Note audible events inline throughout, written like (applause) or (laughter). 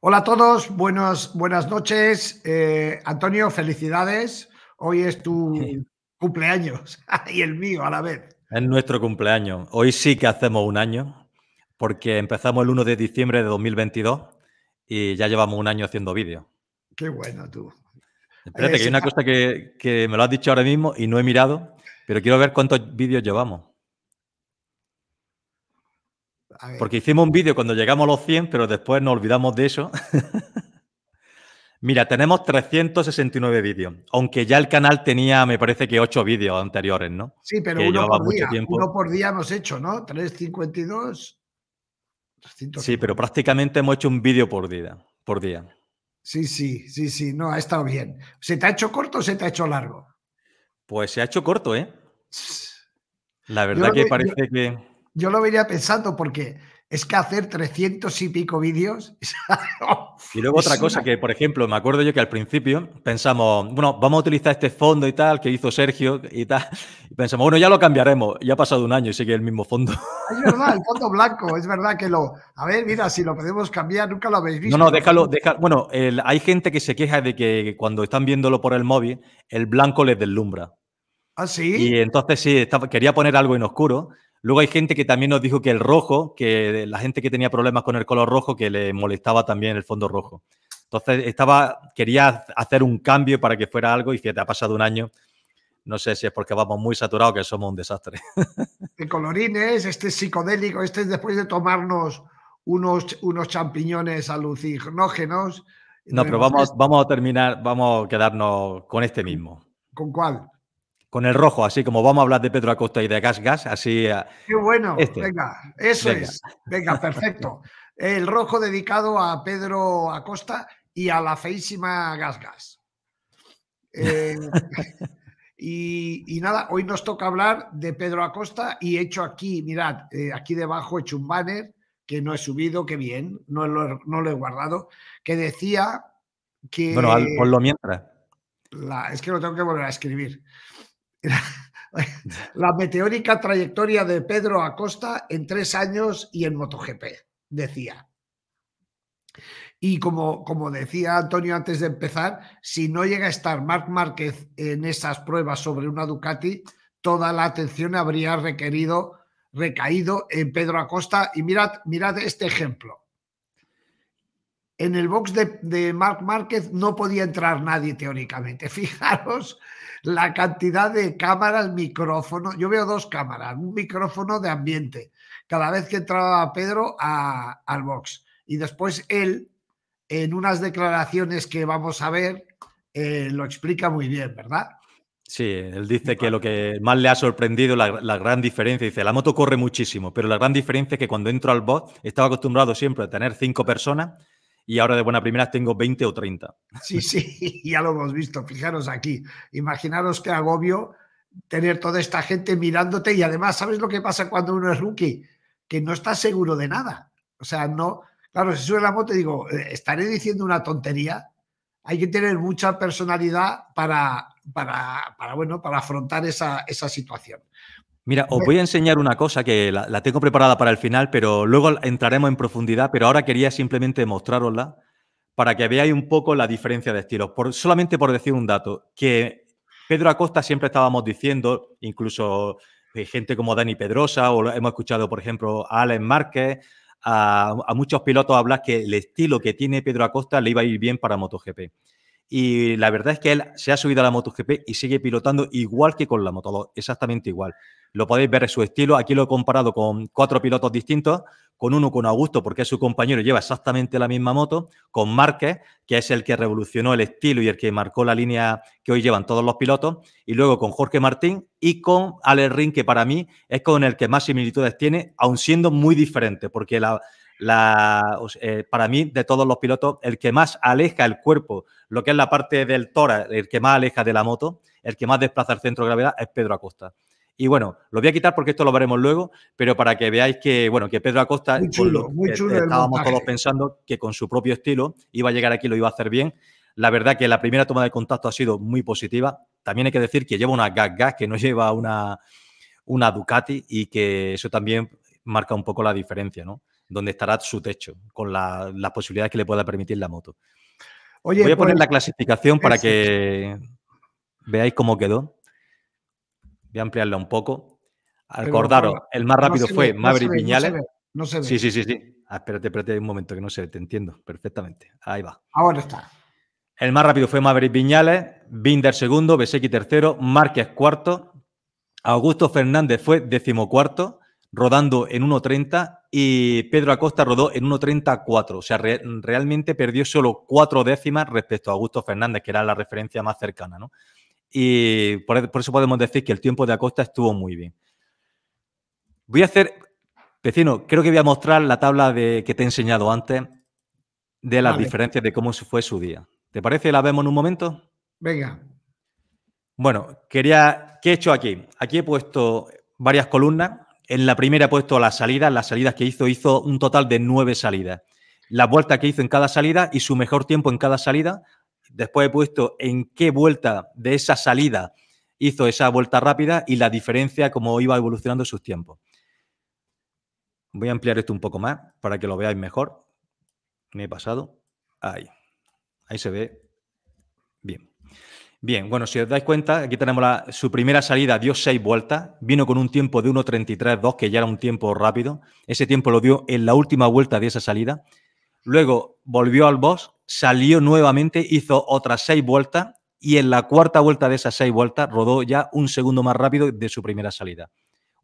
Hola a todos, buenas, buenas noches. Eh, Antonio, felicidades. Hoy es tu (laughs) cumpleaños (laughs) y el mío a la vez. Es nuestro cumpleaños. Hoy sí que hacemos un año, porque empezamos el 1 de diciembre de 2022 y ya llevamos un año haciendo vídeos. Qué bueno tú. Espérate, que hay una cosa que me lo has dicho ahora mismo y no he mirado, pero quiero ver cuántos vídeos llevamos. Porque hicimos un vídeo cuando llegamos a los 100, pero después nos olvidamos de eso. (laughs) Mira, tenemos 369 vídeos, aunque ya el canal tenía, me parece que 8 vídeos anteriores, ¿no? Sí, pero uno por, día, uno hemos hecho, ¿no? 352. Sí, pero prácticamente hemos hecho un vídeo por día, por día. Sí, sí, sí, sí, no, ha estado bien. ¿Se te ha hecho corto o se te ha hecho largo? Pues se ha hecho corto, ¿eh? La verdad que parece que yo lo venía pensando porque es que hacer 300 y pico vídeos. (laughs) y luego otra cosa que, por ejemplo, me acuerdo yo que al principio pensamos, bueno, vamos a utilizar este fondo y tal que hizo Sergio y tal. Y pensamos, bueno, ya lo cambiaremos. Ya ha pasado un año y sigue el mismo fondo. Es verdad, el fondo blanco, es verdad que lo. A ver, mira, si lo podemos cambiar, nunca lo habéis visto. No, no, déjalo. déjalo. bueno, hay gente que se queja de que cuando están viéndolo por el móvil, el blanco les deslumbra. Ah, sí. Y entonces sí, quería poner algo en oscuro Luego hay gente que también nos dijo que el rojo, que la gente que tenía problemas con el color rojo, que le molestaba también el fondo rojo. Entonces estaba, quería hacer un cambio para que fuera algo y fíjate, ha pasado un año. No sé si es porque vamos muy saturados que somos un desastre. (laughs) En colorines, este es psicodélico, este es después de tomarnos unos, unos champiñones alucinógenos. No, pero vamos, vamos a terminar, vamos a quedarnos con este mismo. ¿Con cuál? con el rojo, así como vamos a hablar de Pedro Acosta y de Gas Gas, así. Eh, qué bueno, este. venga, eso es, venga, perfecto. El rojo dedicado a Pedro Acosta y a la feísima GasGas. Eh, (laughs) y, nada, hoy nos toca hablar de Pedro Acosta y he hecho aquí, mirad, eh, aquí debajo he hecho un banner que no he subido, que bien, no lo, he guardado, que decía que... Bueno, por lo mientras. es que lo tengo que volver a escribir. (laughs) la meteórica trayectoria de Pedro Acosta en tres años y en MotoGP, decía. Y como, como decía Antonio antes de empezar, si no llega a estar Marc Márquez en esas pruebas sobre una Ducati, toda la atención habría requerido, recaído en Pedro Acosta. Y mirad, mirad este ejemplo. En el box de, de Marc Márquez no podía entrar nadie teóricamente. (laughs) Fijaros la cantidad de cámaras, micrófono. Yo veo dos cámaras, un micrófono de ambiente, cada vez que entraba Pedro a, al box. Y después él, en unas declaraciones que vamos a ver, eh, lo explica muy bien, ¿verdad? Sí, él dice que lo que más le ha sorprendido, la, la, gran diferencia, dice, la moto corre muchísimo, pero la gran diferencia es que cuando entro al box estaba acostumbrado siempre a tener cinco personas y ahora de buena primera tengo 20 o 30. Sí, sí, (laughs) ya lo hemos visto. Fijaros aquí. Imaginaros qué agobio tener toda esta gente mirándote y además, ¿sabes lo que pasa cuando uno es rookie? Que no está seguro de nada. O sea, no. Claro, si sube la moto digo, eh, ¿estaré diciendo una tontería? Hay que tener mucha personalidad para, para, para bueno, para afrontar esa, esa situación. Mira, os voy a enseñar una cosa que la, tengo preparada para el final, pero luego entraremos en profundidad, pero ahora quería simplemente mostrarosla para que veáis un poco la diferencia de estilos. Por, solamente por decir un dato, que Pedro Acosta siempre estábamos diciendo, incluso gente como Dani Pedrosa, o hemos escuchado, por ejemplo, a Alex Márquez, a, a muchos pilotos hablar que el estilo que tiene Pedro Acosta le iba a ir bien para MotoGP. Y la verdad es que él se ha subido a la MotoGP y sigue pilotando igual que con la moto exactamente igual. Lo podéis ver en su estilo. Aquí lo he comparado con cuatro pilotos distintos, con uno con Augusto, porque es su compañero, lleva exactamente la misma moto, con Márquez, que es el que revolucionó el estilo y el que marcó la línea que hoy llevan todos los pilotos, y luego con Jorge Martín y con Ale Rin, que para mí es con el que más similitudes tiene, aun siendo muy diferente, porque la, eh, para mí, de todos los pilotos, el que más aleja el cuerpo, lo que es la parte del tora, el que más aleja de la moto, el que más desplaza el centro de gravedad es Pedro Acosta. Y bueno, lo voy a quitar porque esto lo veremos luego, pero para que veáis que, bueno, que Pedro Acosta, estábamos todos pensando que con su propio estilo iba a llegar aquí, lo iba a hacer bien. La verdad que la primera toma de contacto ha sido muy positiva. También hay que decir que lleva una gas gas, que no (laughs) lleva una, una Ducati y que eso también marca un poco la diferencia, ¿no? donde estará su techo, con las posibilidades que le pueda permitir la moto. Voy a poner pues, la clasificación para que veáis cómo quedó. Voy a ampliarla un poco. Acordaros, el más rápido fue Maverick Viñales. No se Sí, sí, sí, sí. Ah, espérate, espérate un momento que no se ve, te entiendo perfectamente. Ahí va. Ahora está. El más rápido fue Maverick Viñales, Binder segundo, Besequi tercero, Márquez cuarto, Augusto Fernández fue decimocuarto, rodando en 1.30 y Pedro Acosta rodó en 1.34. O sea, realmente perdió solo cuatro décimas respecto a Augusto Fernández, que era la referencia más cercana, ¿no? Y por, eso podemos decir que el tiempo de Acosta estuvo muy bien. Voy a hacer, vecino, creo que voy a mostrar la tabla de, que te he enseñado antes de las diferencias de cómo fue su día. ¿Te parece? ¿La vemos en un momento? Venga. Bueno, quería, ¿qué he hecho aquí? Aquí he puesto varias columnas en la primera he puesto las salidas, las salidas que hizo, hizo un total de nueve salidas. La vuelta que hizo en cada salida y su mejor tiempo en cada salida. Después he puesto en qué vuelta de esa salida hizo esa vuelta rápida y la diferencia, como iba evolucionando sus tiempos. Voy a ampliar esto un poco más para que lo veáis mejor. Me he pasado. Ahí. Ahí se ve. Bien. Bien, bueno, si os dais cuenta, aquí tenemos la, su primera salida, dio seis vueltas, vino con un tiempo de 1.33.2, que ya era un tiempo rápido. Ese tiempo lo dio en la última vuelta de esa salida. Luego volvió al boss, salió nuevamente, hizo otras seis vueltas y en la cuarta vuelta de esas seis vueltas rodó ya un segundo más rápido de su primera salida.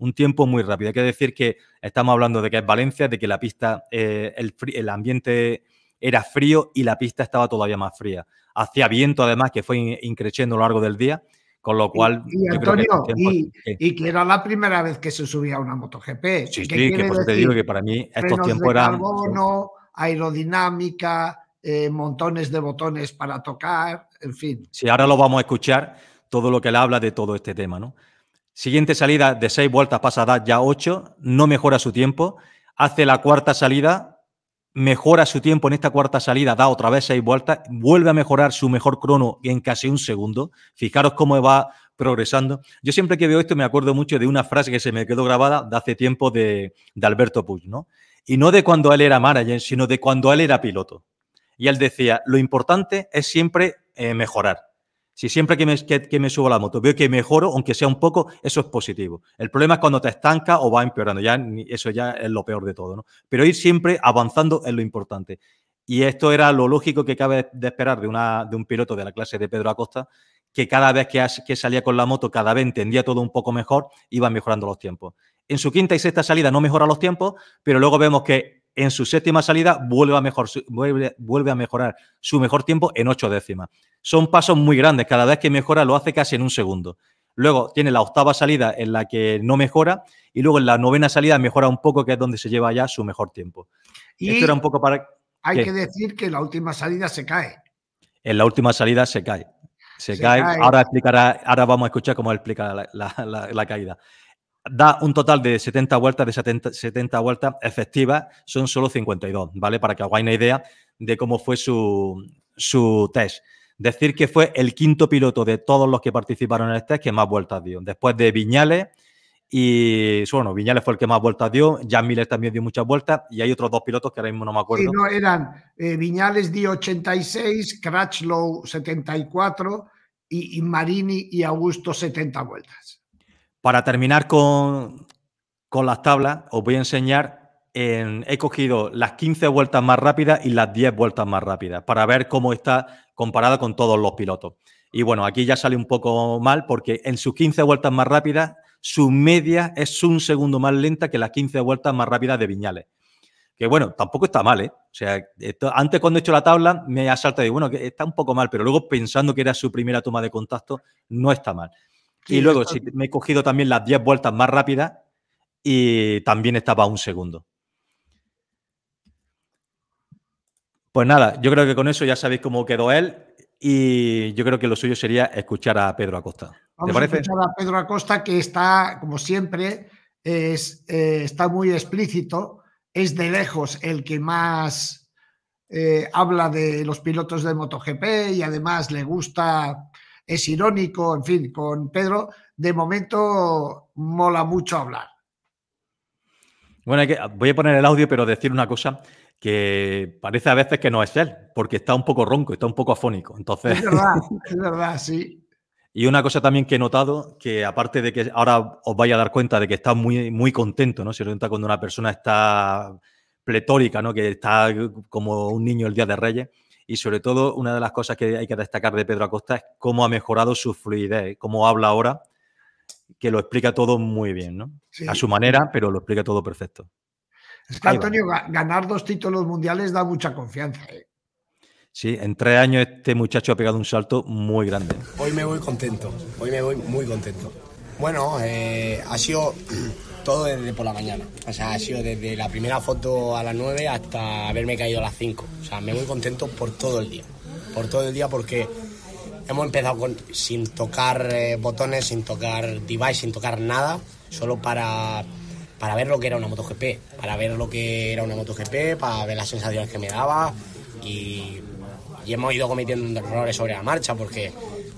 Un tiempo muy rápido. Hay que decir que estamos hablando de que es Valencia, de que la pista, eh, el ambiente era frío y la pista estaba todavía más fría. Hacía viento además que fue increciendo a lo largo del día, con lo cual... Y, Antonio, este que, y, que era la primera vez que se subía a una MotoGP. Sí, sí, que por eso te digo que para mí estos tiempos eran... Carbono, aerodinámica, eh, montones de botones para tocar, en fin. Sí, ahora lo vamos a escuchar, todo lo que él habla de todo este tema, ¿no? Siguiente salida de seis vueltas pasadas ya ocho, no mejora su tiempo, hace la cuarta salida mejora su tiempo en esta cuarta salida, da otra vez seis vueltas, vuelve a mejorar su mejor crono en casi un segundo. Fijaros cómo va progresando. Yo siempre que veo esto me acuerdo mucho de una frase que se me quedó grabada de hace tiempo de, Alberto Puig, ¿no? Y no de cuando él era manager, sino de cuando él era piloto. Y él decía, lo importante es siempre eh, mejorar. Si siempre que me, me subo a la moto veo que mejoro, aunque sea un poco, eso es positivo. El problema es cuando te estanca o va empeorando. Ya, eso ya es lo peor de todo. ¿no? Pero ir siempre avanzando es lo importante. Y esto era lo lógico que cabe de esperar de, una, de un piloto de la clase de Pedro Acosta, que cada vez que, que salía con la moto, cada vez entendía todo un poco mejor, iba mejorando los tiempos. En su quinta y sexta salida no mejora los tiempos, pero luego vemos que en su séptima salida vuelve a, mejorar su mejor tiempo en ocho décimas. Son pasos muy grandes, cada vez que mejora lo hace casi en un segundo. Luego tiene la octava salida en la que no mejora y luego en la novena salida mejora un poco, que es donde se lleva ya su mejor tiempo. Y Esto era un poco para... Hay que decir que la última salida se cae. En la última salida se cae. Se, cae. Ahora, explicará, ahora vamos a escuchar cómo explica la caída da un total de 70 vueltas, de 70, vueltas efectivas, son solo 52, ¿vale? Para que hagáis una idea de cómo fue su, su test. Decir que fue el quinto piloto de todos los que participaron en el test que más vueltas dio. Después de Viñales, y bueno, Viñales fue el que más vueltas dio, Jan Miller también dio muchas vueltas y hay otros dos pilotos que ahora mismo no me acuerdo. Sí, no, eran eh, Viñales dio 86, Cratchlow 74 y Marini y Augusto 70 vueltas. Para terminar con, las tablas, os voy a enseñar, en, he cogido las 15 vueltas más rápidas y las 10 vueltas más rápidas para ver cómo está comparada con todos los pilotos. Y bueno, aquí ya sale un poco mal porque en sus 15 vueltas más rápidas, su media es un segundo más lenta que las 15 vueltas más rápidas de Viñales. Que bueno, tampoco está mal, ¿eh? O sea, antes cuando he hecho la tabla me saltado y bueno, que está un poco mal, pero luego pensando que era su primera toma de contacto, no está mal y luego me he cogido también las 10 vueltas más rápidas y también estaba un segundo. Pues nada, yo creo que con eso ya sabéis cómo quedó él y yo creo que lo suyo sería escuchar a Pedro Acosta. parece? escuchar a Pedro Acosta que está, como siempre, es, eh, está muy explícito, es de lejos el que más eh, habla de los pilotos de MotoGP y además le gusta es irónico, en fin, con Pedro, de momento mola mucho hablar. Bueno, voy a poner el audio, pero decir una cosa que parece a veces que no es él, porque está un poco ronco, está un poco afónico. Entonces... Es verdad, es verdad, sí. (laughs) Y una cosa también que he notado, que aparte de que ahora os vais a dar cuenta de que está muy, muy contento, ¿no? Se nota cuando una persona está pletórica, ¿no? Que está como un niño el día de Reyes. Y sobre todo, una de las cosas que hay que destacar de Pedro Acosta es cómo ha mejorado su fluidez, cómo habla ahora, que lo explica todo muy bien, ¿no? A su manera, pero lo explica todo perfecto. Es que, Antonio, ganar dos títulos mundiales da mucha confianza. ¿eh? Sí, en tres años este muchacho ha pegado un salto muy grande. Hoy me voy contento, hoy me voy muy contento. Bueno, eh, ha sido todo desde por la mañana. O sea, ha sido desde la primera foto a las 9 hasta haberme caído a las 5. O sea, me voy contento por todo el día. Por todo el día porque hemos empezado sin tocar eh, botones, sin tocar device, sin tocar nada, solo para, para ver lo que era una MotoGP, para ver lo que era una MotoGP, para ver las sensaciones que me daba y, hemos ido cometiendo errores sobre la marcha porque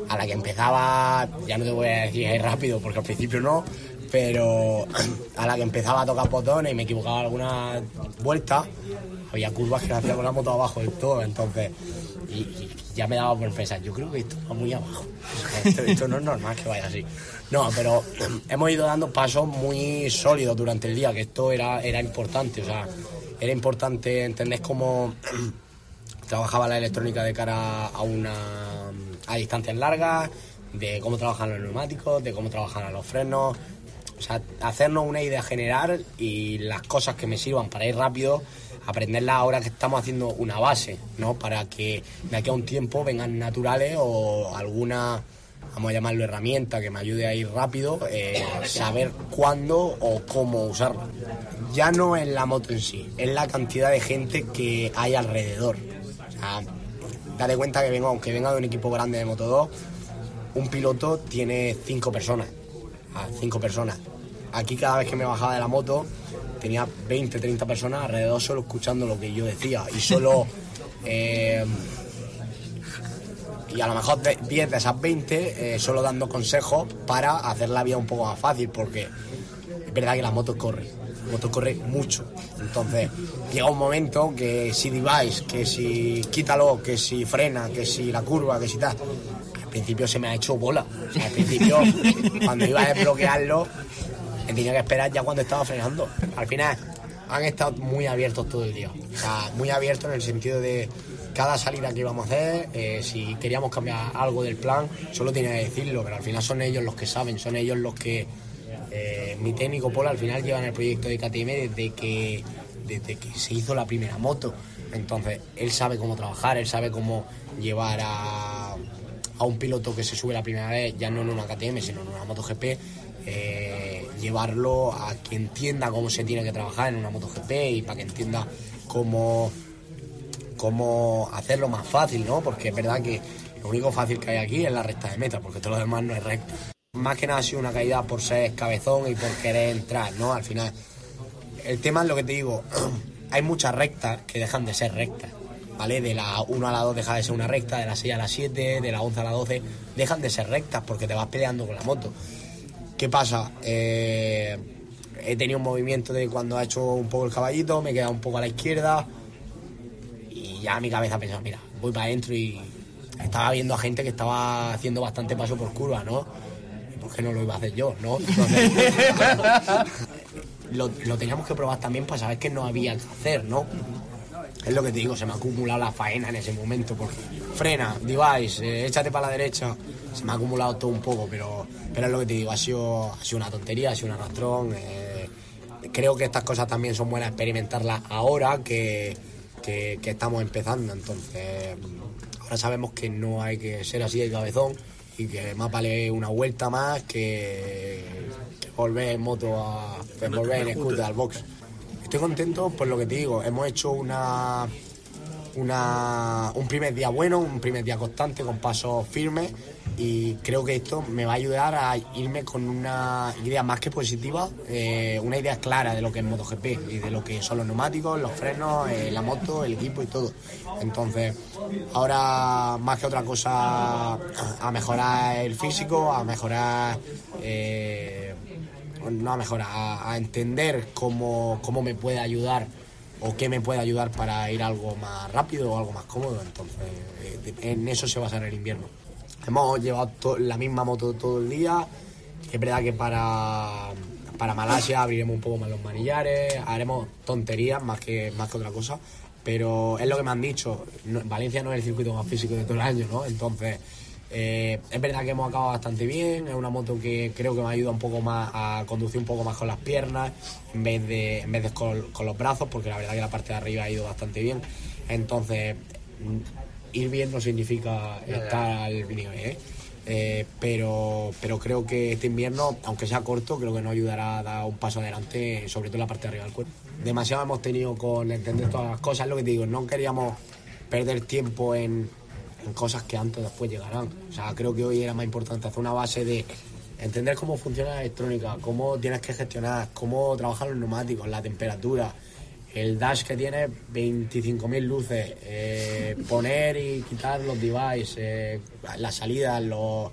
a la que empezaba, ya no te voy a decir rápido porque al principio no, pero a la que empezaba a tocar botones y me equivocaba alguna vuelta, había curvas que hacía con la moto abajo del todo, entonces y, ya me daba por pensar, yo creo que esto va muy abajo, esto, no es normal que vaya así. No, pero hemos ido dando pasos muy sólidos durante el día, que esto era, era importante, o sea, era importante entender cómo trabajaba la electrónica de cara a una a distancias largas, de cómo trabajan los neumáticos, de cómo trabajaban los frenos, o sea, hacernos una idea general y las cosas que me sirvan para ir rápido, aprenderlas ahora que estamos haciendo una base, ¿no? Para que de aquí a un tiempo vengan naturales o alguna, vamos a llamarlo herramienta, que me ayude a ir rápido, eh, saber cuándo o cómo usarla. Ya no es la moto en sí, es la cantidad de gente que hay alrededor. O sea, cuenta que vengo, aunque venga de un equipo grande de Moto 2, un piloto tiene cinco personas a cinco personas. Aquí cada vez que me bajaba de la moto tenía 20, 30 personas alrededor solo escuchando lo que yo decía y solo... (laughs) Eh, y a lo mejor 10 de esas 20 eh, solo dando consejos para hacer la vida un poco más fácil porque es verdad que la moto corre, la moto corre mucho. Entonces llega un momento que si device, que si quítalo, que si frena, que si la curva, que si tal, principio se me ha hecho bola. al principio, (laughs) cuando iba a desbloquearlo, tenía que esperar ya cuando estaba frenando. Al final, han estado muy abiertos todo el día. O sea, muy abiertos en el sentido de cada salida que íbamos a hacer, eh, si queríamos cambiar algo del plan, solo tenía que decirlo, pero al final son ellos los que saben, son ellos los que. Eh, mi técnico Pola, al final lleva en el proyecto de KTM desde que, desde que se hizo la primera moto. Entonces, él sabe cómo trabajar, él sabe cómo llevar a a un piloto que se sube la primera vez, ya no en una KTM, sino en una MotoGP, gp eh, llevarlo a que entienda cómo se tiene que trabajar en una MotoGP y para que entienda cómo, cómo hacerlo más fácil, ¿no? Porque es verdad que lo único fácil que hay aquí es la recta de meta, porque todo lo demás no es recta. Más que nada ha sido una caída por ser cabezón y por querer entrar, ¿no? Al final, el tema es lo que te digo, (clears throat) hay muchas rectas que dejan de ser rectas. De la 1 a la 2 deja de ser una recta, de la 6 a la 7, de la 11 a la 12, dejan de ser rectas porque te vas peleando con la moto. ¿Qué pasa? Eh, he tenido un movimiento de cuando ha hecho un poco el caballito, me he quedado un poco a la izquierda y ya mi cabeza pensado, mira, voy para adentro y estaba viendo a gente que estaba haciendo bastante paso por curva, ¿no? ¿Por qué no lo iba a hacer yo, no? (laughs) lo, lo teníamos que probar también para saber que no había que hacer, ¿no? es lo que te digo, se me ha acumulado la faena en ese momento. Porque frena, device, eh, échate para la derecha. Se me ha acumulado todo un poco, pero, pero es lo que te digo, ha sido, una tontería, ha sido un arrastrón. Eh. creo que estas cosas también son buenas experimentarlas ahora que, estamos empezando. Entonces, ahora sabemos que no hay que ser así de cabezón y que más vale una vuelta más que, volver en moto, a, volver en scooter al box. Estoy contento por lo que te digo. Hemos hecho una, un primer día bueno, un primer día constante, con pasos firmes. Y creo que esto me va a ayudar a irme con una idea más que positiva, eh, una idea clara de lo que es MotoGP y de lo que son los neumáticos, los frenos, eh, la moto, el equipo y todo. Entonces, ahora más que otra cosa, a mejorar el físico, a mejorar. Eh, pues no a a, entender cómo, me puede ayudar o qué me puede ayudar para ir algo más rápido o algo más cómodo. Entonces, eh, en eso se basa en el invierno. Hemos llevado la misma moto todo el día. Es verdad que para, Malasia abriremos un poco más los manillares, haremos tonterías más que, más que otra cosa. Pero es lo que me han dicho. Valencia no es el circuito más físico de todo el año, ¿no? Entonces eh, es verdad que hemos acabado bastante bien, es una moto que creo que me ayuda un poco más a conducir un poco más con las piernas en vez de, en con, los brazos, porque la verdad que la parte de arriba ha ido bastante bien. Entonces, mm, ir bien no significa estar al nivel, ¿eh? Eh, pero, pero creo que este invierno, aunque sea corto, creo que nos ayudará a dar un paso adelante, sobre todo en la parte de arriba del cuerpo. Demasiado hemos tenido con entender todas las cosas, lo que te digo, no queríamos perder tiempo en cosas que antes o después llegarán. O sea, creo que hoy era más importante hacer una base de entender cómo funciona la electrónica, cómo tienes que gestionar, cómo trabajar los neumáticos, la temperatura, el dash que tiene 25.000 luces, eh, poner y quitar los devices, eh, las salidas, los,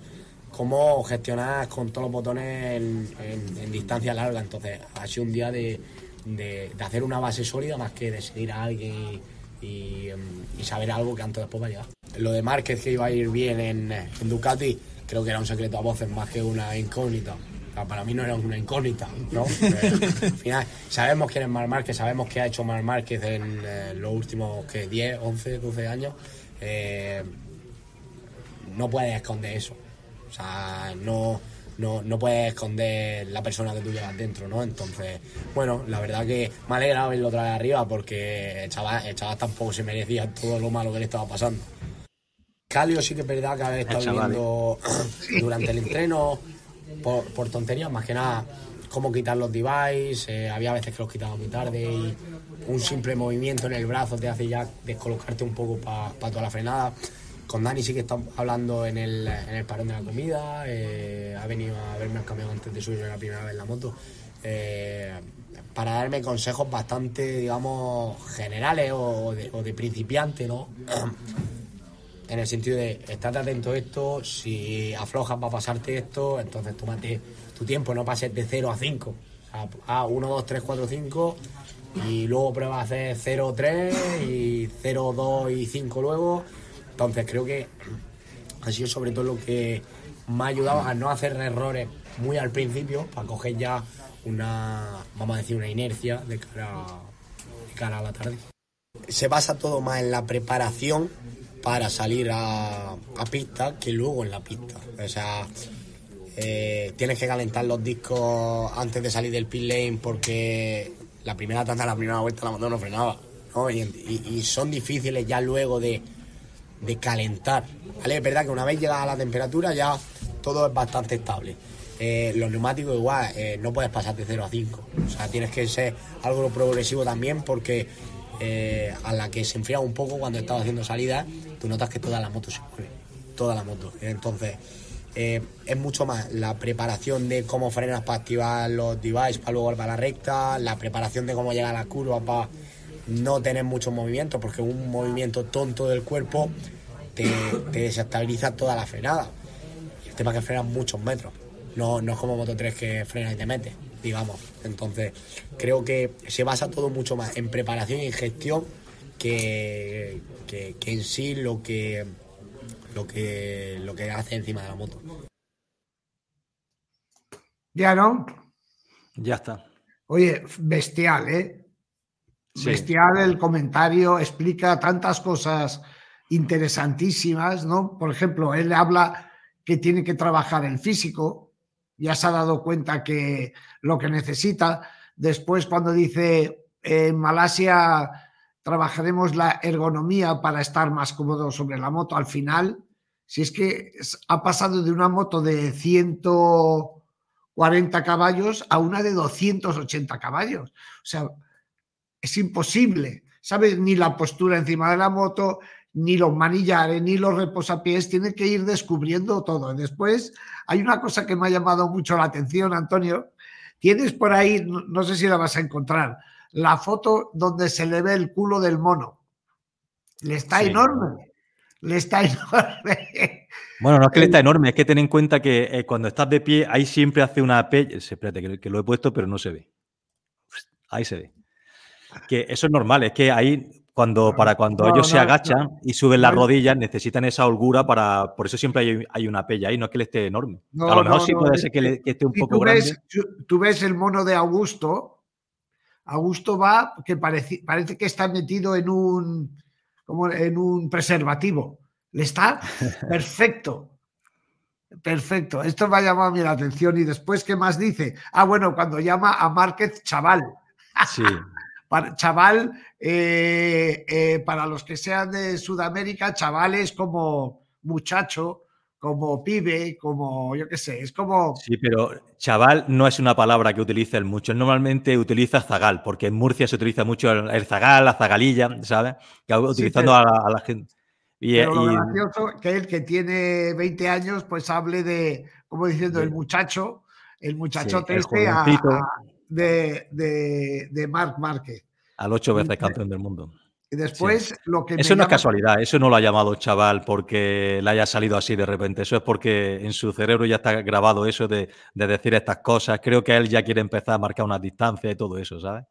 cómo gestionar con todos los botones en, distancia larga. Entonces, ha sido un día de, hacer una base sólida más que de seguir a alguien y, y em, saber algo que antes o después va a llegar lo de Márquez que iba a ir bien en, Ducati, creo que era un secreto a voces más que una incógnita. para mí no era una incógnita, ¿no? (laughs) al final, sabemos quién es Mar Márquez, sabemos qué ha hecho Mar Márquez en eh, los últimos 10, 11, 12 años. Eh, no puedes esconder eso. O sea, no, no, no, puedes esconder la persona que tú llevas dentro, ¿no? Entonces, bueno, la verdad que me alegra verlo otra vez arriba porque el chaval tampoco se merecía todo lo malo que le estaba pasando. Calio sí que es verdad que ha estado viendo (clears throat) durante el entreno por, tonterías, más que nada cómo quitar los devices, eh, había veces que los quitaba muy tarde y un simple movimiento en el brazo te hace ya descolocarte un poco para toda la frenada. Con Dani sí que está hablando en el, parón de la comida, eh, ha venido a verme al camión antes de subirme la primera vez en la moto. Eh, para darme consejos bastante, digamos, generales o de principiante, ¿no? (clears throat) en el sentido de estate atento a esto, si aflojas va a pasarte esto, entonces tómate tu tiempo, no pases de 0 a 5, a 1, 2, 3, 4, 5 y luego pruebas a hacer 0, 3 y 0, 2 y 5 luego. Entonces creo que ha sido sobre todo lo que me ha ayudado a no hacer errores muy al principio, para coger ya una, vamos a decir, una inercia de cara, de cara a la tarde. Se basa todo más en la preparación para salir a, pista que luego en la pista. O sea, eh, tienes que calentar los discos antes de salir del pit lane porque la primera tanda, la primera vuelta, la moto no frenaba. Y, son difíciles ya luego de, calentar. ¿vale? Es verdad que una vez llegada a la temperatura ya todo es bastante estable. Eh, los neumáticos igual, eh, no puedes pasar de 0 a 5. O sea, tienes que ser algo progresivo también porque eh, a la que se enfría un poco cuando estaba haciendo salida tú notas que todas las motos se todas las motos. Entonces, eh, es mucho más la preparación de cómo frenas para activar los devices para luego para la recta, la preparación de cómo llegar a la curva para no tener mucho movimiento porque un movimiento tonto del cuerpo te, desestabiliza toda la frenada. El tema es que frenas muchos metros, no, no es como Moto 3 que frena y te metes digamos. Entonces, creo que se basa todo mucho más en preparación y gestión que, en sí lo que, lo, que, lo que hace encima de la moto. Ya, ¿no? Ya está. Oye, bestial, ¿eh? Bestial el comentario, explica tantas cosas interesantísimas, ¿no? Por ejemplo, él habla que tiene que trabajar el físico, ya se ha dado cuenta que lo que necesita. Después, cuando dice eh, en Malasia trabajaremos la ergonomía para estar más cómodo sobre la moto, al final, si es que ha pasado de una moto de 140 caballos a una de 280 caballos. O sea, es imposible. ¿Sabes? Ni la postura encima de la moto, ni los manillares, ni los reposapiés, tiene que ir descubriendo todo. Después, hay una cosa que me ha llamado mucho la atención, Antonio. Tienes por ahí, no sé si la vas a encontrar, la foto donde se le ve el culo del mono. Le está enorme. Le está (laughs) enorme. Bueno, no es que le está enorme, es que ten en cuenta que eh, cuando estás de pie, ahí siempre hace una pelle. Espérate, que, que lo he puesto, pero no se ve. Ahí se ve. Que eso es normal, es que ahí cuando, para cuando ellos se agachan y suben las rodillas, necesitan esa holgura para. Por eso siempre hay, hay una pella ahí, no es que le esté enorme. a lo mejor sí puede ser que, le, esté un poco tú grande. Ves, tú ves el mono de Augusto. Augusto va, que parece, parece que está metido en un, como en un preservativo. Le está (laughs) perfecto. Perfecto. Esto me ha llamado a llamar la atención. Y después, ¿qué más dice? Ah, bueno, cuando llama a Márquez chaval. Sí, chaval, eh, eh, para los que sean de Sudamérica, chaval es como muchacho, como pibe, como yo qué sé, es como... Sí, pero chaval no es una palabra que utiliza el mucho, normalmente utiliza zagal, porque en Murcia se utiliza mucho el, zagal, la zagalilla, ¿sabes? utilizando a, la, gente... Y, pero lo gracioso que el que tiene 20 años pues hable de, como diciendo, el muchacho, el muchacho este, a de, de, de Marc Márquez. Al ocho veces campeón del mundo. Y después lo que. Eso no es casualidad, eso no lo ha llamado chaval porque le haya salido así de repente. Eso es porque en su cerebro ya está grabado eso de, decir estas cosas. Creo que él ya quiere empezar a marcar una distancia y todo eso, ¿sabes?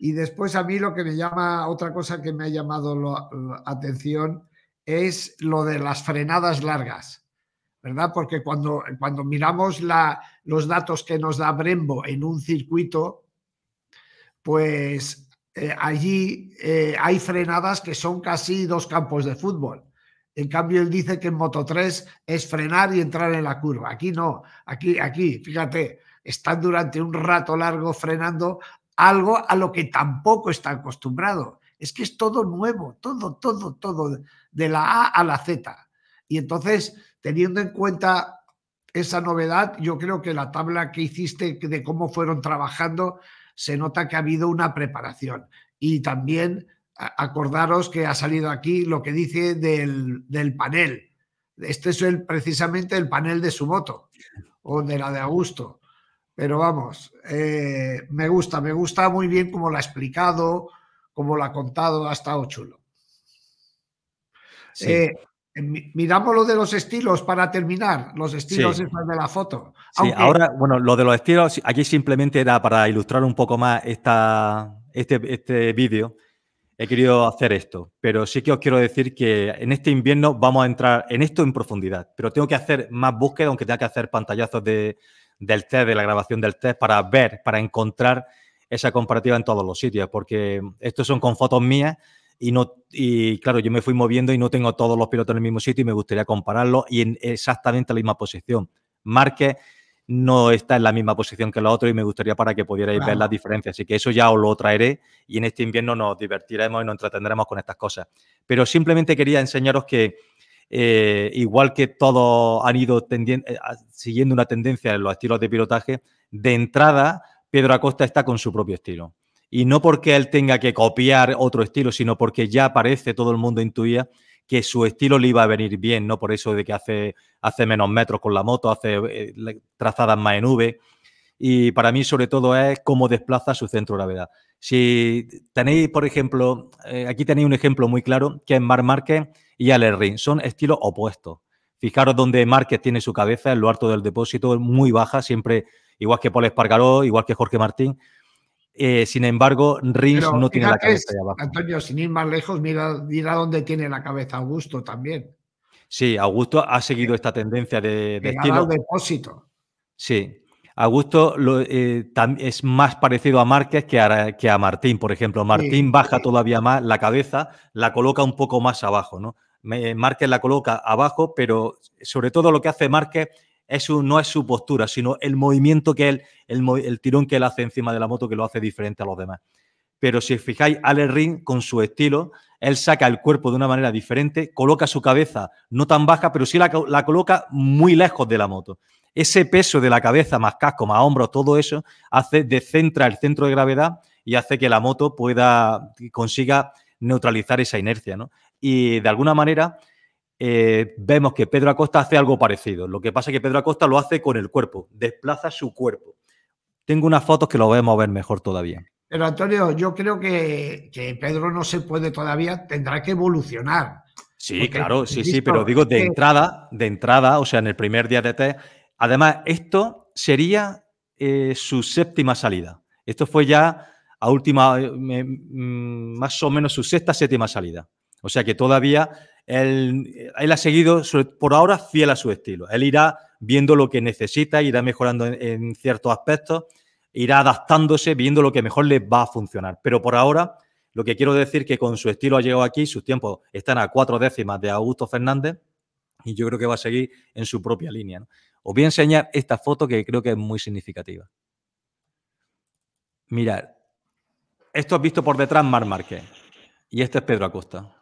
Y después a mí lo que me llama, otra cosa que me ha llamado la, la atención es lo de las frenadas largas, ¿verdad? Porque cuando, cuando miramos la, los datos que nos da Brembo en un circuito, pues eh, allí eh, hay frenadas que son casi dos campos de fútbol. En cambio, él dice que en Moto 3 es frenar y entrar en la curva. Aquí no, aquí, aquí, fíjate, están durante un rato largo frenando algo a lo que tampoco está acostumbrado. Es que es todo nuevo, todo, todo, todo, de la A a la Z. Y entonces, teniendo en cuenta esa novedad. Yo creo que la tabla que hiciste de cómo fueron trabajando, se nota que ha habido una preparación. Y también acordaros que ha salido aquí lo que dice del, panel. Este es el, precisamente el panel de su moto o de la de Augusto. Pero vamos, eh, me gusta, me gusta muy bien como lo ha explicado, como lo ha contado, ha estado chulo. Sí. Eh, eh, Miramos lo de los estilos para terminar, los estilos de la foto. Sí, ahora, bueno, lo de los estilos, aquí simplemente era para ilustrar un poco más esta, este, este, vídeo. He querido hacer esto, pero sí que os quiero decir que en este invierno vamos a entrar en esto en profundidad, pero tengo que hacer más búsqueda, aunque tenga que hacer pantallazos de, del test, de la grabación del test, para ver, para encontrar esa comparativa en todos los sitios, porque estos son con fotos mías y no y claro, yo me fui moviendo y no tengo todos los pilotos en el mismo sitio y me gustaría compararlos y en exactamente la misma posición. Márquez no está en la misma posición que los otros y me gustaría para que pudierais ver las diferencias. Así que eso ya os lo traeré y en este invierno nos divertiremos y nos entretendremos con estas cosas. Pero simplemente quería enseñaros que eh, igual que todos han ido eh, siguiendo una tendencia en los estilos de pilotaje, de entrada Pedro Acosta está con su propio estilo y no porque él tenga que copiar otro estilo, sino porque ya parece, todo el mundo intuía que su estilo le iba a venir bien, ¿no? Por eso de que hace, hace menos metros con la moto, hace eh, trazadas más en nube Y para mí, sobre todo, es cómo desplaza su centro de gravedad. Si tenéis, por ejemplo, eh, aquí tenéis un ejemplo muy claro, que es Mark Márquez y Alex Rin. Son estilos opuestos. Fijaros donde Márquez tiene su cabeza, en lo alto del depósito, muy baja, siempre igual que Paul Espargaró, igual que Jorge Martín, eh, sin embargo, Rins no tiene la cabeza abajo. Antonio, sin ir más lejos, mira, mira dónde tiene la cabeza Augusto también. Sí, Augusto ha seguido esta tendencia de, de estilo. depósito. Sí. Augusto eh, es más parecido a Márquez que a, Martín, por ejemplo. Martín baja todavía más la cabeza, la coloca un poco más abajo, ¿no? Márquez la coloca abajo, pero sobre todo lo que hace Márquez no es su postura, sino el movimiento que él, el, tirón que él hace encima de la moto que lo hace diferente a los demás. Pero si fijáis, Ale Ring, con su estilo, él saca el cuerpo de una manera diferente, coloca su cabeza no tan baja, pero sí la, coloca muy lejos de la moto. Ese peso de la cabeza, más casco, más hombros, todo eso, hace descentra el centro de gravedad y hace que la moto pueda, consiga neutralizar esa inercia, Y de alguna manera, eh, vemos que Pedro Acosta hace algo parecido. Lo que pasa es que Pedro Acosta lo hace con el cuerpo, desplaza su cuerpo. Tengo unas fotos que lo vemos a ver mejor todavía. Pero Antonio, yo creo que, Pedro no se puede todavía, tendrá que evolucionar. Sí, claro, sí, sí, pero digo de entrada, de entrada, o sea, en el primer día de test. Además, esto sería eh, su séptima salida. Esto fue ya a última, eh, mm, más o menos su sexta, séptima salida. O sea que todavía él, ha seguido, por ahora, fiel a su estilo. Él irá viendo lo que necesita, irá mejorando en, ciertos aspectos, irá adaptándose, viendo lo que mejor le va a funcionar. Pero por ahora, lo que quiero decir que con su estilo ha llegado aquí, sus tiempos están a cuatro décimas de Augusto Fernández y yo creo que va a seguir en su propia línea. Os voy a enseñar esta foto que creo que es muy significativa. Mirad, esto has visto por detrás Mar Márquez y este es Pedro Acosta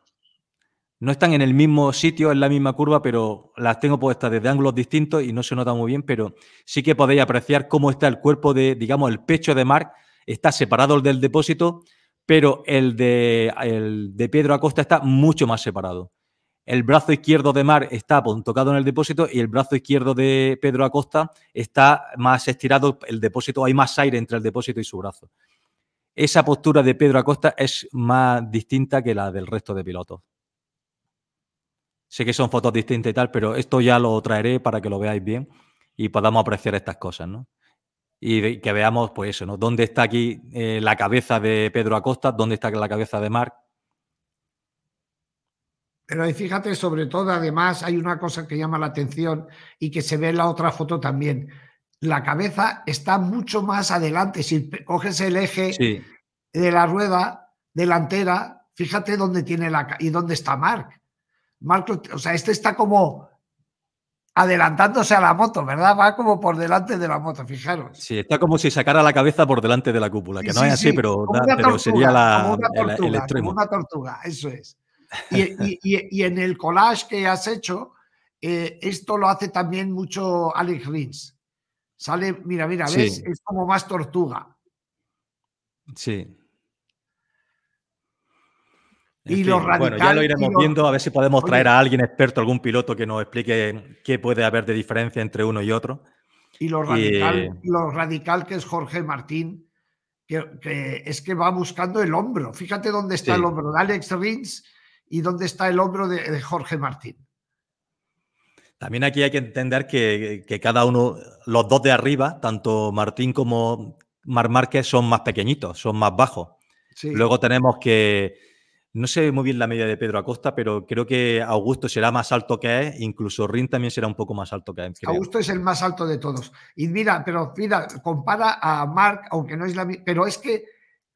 no están en el mismo sitio, en la misma curva, pero las tengo puestas desde ángulos distintos y no se nota muy bien, pero sí que podéis apreciar cómo está el cuerpo de, digamos, el pecho de Mark está separado del depósito, pero el de, Pedro Acosta está mucho más separado. El brazo izquierdo de Mar está tocado en el depósito y el brazo izquierdo de Pedro Acosta está más estirado el depósito, hay más aire entre el depósito y su brazo. Esa postura de Pedro Acosta es más distinta que la del resto de pilotos. Sé que son fotos distintas y tal, pero esto ya lo traeré para que lo veáis bien y podamos apreciar estas cosas, ¿no? Y que veamos, pues eso, ¿no? ¿Dónde está aquí eh, la cabeza de Pedro Acosta? ¿Dónde está la cabeza de Marc? Pero fíjate, sobre todo, además, hay una cosa que llama la atención y que se ve en la otra foto también. La cabeza está mucho más adelante. Si coges el eje de la rueda delantera, fíjate dónde tiene la y dónde está Mark. Marco, o sea, este está como adelantándose a la moto, ¿verdad? Va como por delante de la moto, fijaros. Sí, está como si sacara la cabeza por delante de la cúpula, que no es así, pero, sería la, tortuga, el, Como una tortuga, eso es. Y, en el collage que has hecho, eh, esto lo hace también mucho Alex Rins. Sale, mira, mira, ves, es como más tortuga. Sí, y los bueno, ya lo iremos viendo, a ver si podemos traer a alguien experto, algún piloto que nos explique qué puede haber de diferencia entre uno y otro. Y lo eh, radical, que es Jorge Martín, que, es que va buscando el hombro. Fíjate dónde está el hombro de Alex Rins y dónde está el hombro de, Jorge Martín. También aquí hay que entender que, que, cada uno, los dos de arriba, tanto Martín como Mar Márquez, son más pequeñitos, son más bajos. Luego tenemos que no sé muy bien la media de Pedro Acosta, pero creo que Augusto será más alto que él, incluso Rin también será un poco más alto que él. Augusto es el más alto de todos. Y mira, pero mira, compara a Mark, aunque no es la misma, pero es que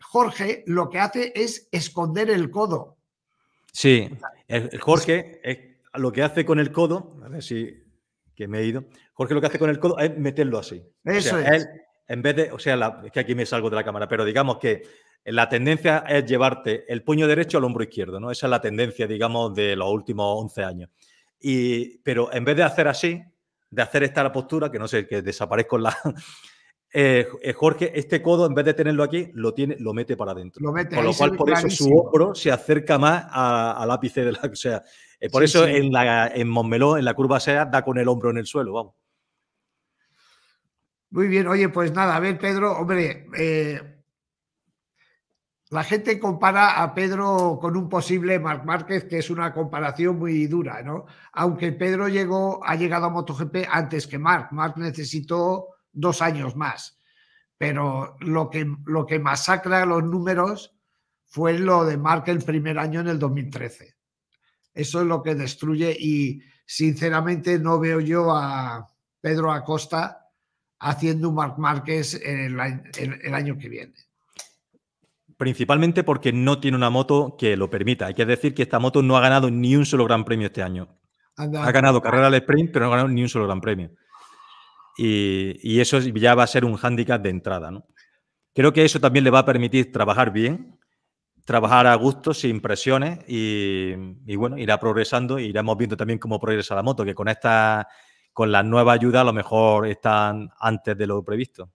Jorge lo que hace es esconder el codo. Sí, Jorge lo que hace con el codo, a ver si que me he ido. Jorge lo que hace con el codo es meterlo así. Eso es en vez de, o sea, es que aquí me salgo de la cámara, pero digamos que la tendencia es llevarte el puño derecho al hombro izquierdo, ¿no? Esa es la tendencia, digamos, de los últimos 11 años. Y, pero en vez de hacer así, de hacer esta la postura, que no sé, que desaparezco en la... (laughs) Eh, eh, Jorge, este codo, en vez de tenerlo aquí, lo, tiene, lo mete para adentro. Lo mete, Con lo cual, por eso su hombro se acerca más al ápice de la. O sea, eh, por eso En, la, en Montmeló, en la curva SEA, da con el hombro en el suelo, vamos. Muy bien, oye, pues nada, a ver, Pedro, hombre, eh, la gente compara a Pedro con un posible Marc Márquez, que es una comparación muy dura, ¿no? Aunque Pedro llegó, ha llegado a MotoGP antes que Marc. Marc necesitó dos años más. Pero lo que, lo que masacra los números fue lo de Marc el primer año en el 2013. Eso es lo que destruye y sinceramente no veo yo a Pedro Acosta haciendo un Marc Márquez el, año que viene principalmente porque no tiene una moto que lo permita. Hay que decir que esta moto no ha ganado ni un solo gran premio este año. ha ganado carrera al sprint, pero no ha ganado ni un solo gran premio. Y, eso ya va a ser un hándicap de entrada. Creo que eso también le va a permitir trabajar bien, trabajar a gusto, sin presiones, y, bueno, irá progresando. E iremos viendo también cómo progresa la moto, que con esta con la nueva ayuda a lo mejor están antes de lo previsto.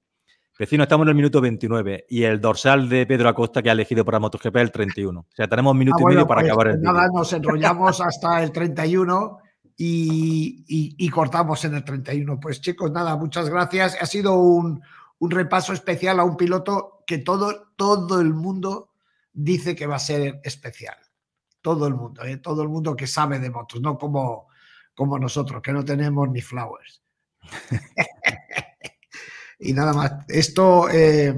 Vecino, estamos en el minuto 29 y el dorsal de Pedro Acosta que ha elegido para MotoGP el 31. O sea, tenemos un minuto y ah, medio para pues acabar el Nada, nos enrollamos hasta el 31 y, cortamos en el 31. Pues chicos, nada, muchas gracias. Ha sido un, repaso especial a un piloto que todo, todo el mundo dice que va a ser especial. Todo el mundo, ¿eh? todo el mundo que sabe de motos, no como como nosotros, que no tenemos ni flowers. (laughs) y nada más. Esto, eh,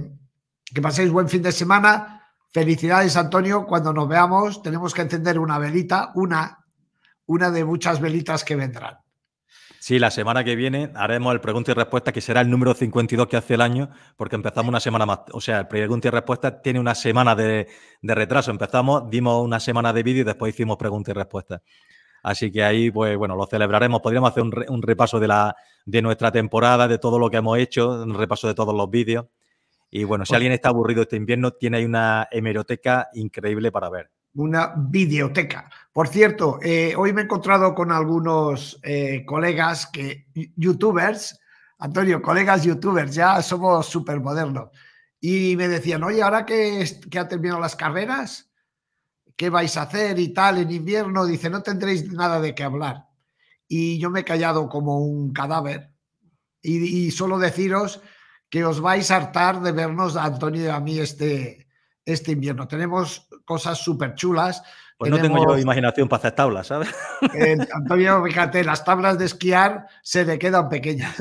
que paséis buen fin de semana. Felicidades, Antonio. Cuando nos veamos, tenemos que encender una velita, una, una de muchas velitas que vendrán. Sí, la semana que viene haremos el pregunta y respuesta, que será el número 52 que hace el año, porque empezamos una semana más. O sea, el pregunta y respuesta tiene una semana de, de retraso. Empezamos, dimos una semana de vídeo y después hicimos pregunta y respuesta. Así que ahí, pues bueno, lo celebraremos. Podríamos hacer un, repaso de, la, de nuestra temporada, de todo lo que hemos hecho, un repaso de todos los vídeos. Y bueno, si pues alguien está aburrido este invierno, tiene ahí una hemeroteca increíble para ver. Una videoteca. Por cierto, eh, hoy me he encontrado con algunos eh, colegas que, youtubers, Antonio, colegas youtubers, ya somos súper modernos. Y me decían, oye, ahora que, que ha terminado las carreras, qué vais a hacer y tal en invierno, dice, no tendréis nada de qué hablar. Y yo me he callado como un cadáver y, solo deciros que os vais a hartar de vernos a Antonio y a mí este, este invierno. Tenemos cosas súper chulas. Pues no tengo yo imaginación para hacer tablas, ¿sabes? (laughs) Eh, Antonio, fíjate, las tablas de esquiar se le quedan pequeñas.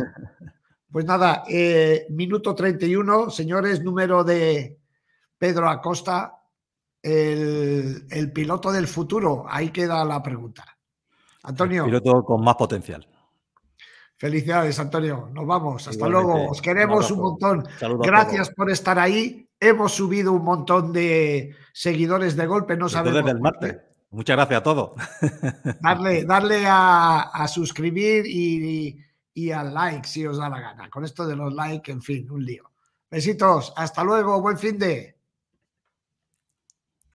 Pues nada, eh, minuto 31, señores, número de Pedro Acosta, el, piloto del futuro? Ahí queda la pregunta. Antonio. piloto con más potencial. Felicidades, Antonio. Nos vamos. Hasta luego. Os queremos un, montón. Gracias por estar ahí. Hemos subido un montón de seguidores de golpe. No Desde el martes. Muchas gracias a todos. Darle, (laughs) darle a, suscribir y, y, al like si os da la gana. Con esto de los likes, en fin, un lío. Besitos, hasta luego, buen fin de.